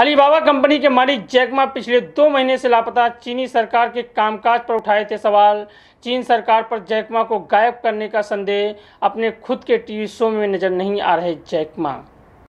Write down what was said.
Alibaba company के मालिक Jack Ma पिछले दो महीने से लापता चीनी सरकार के कामकाज पर उठाए थे सवाल चीन सरकार पर जैकमा को गायब करने का संदेह अपने खुद के टीवी शो में नजर नहीं आ रहे जैकमा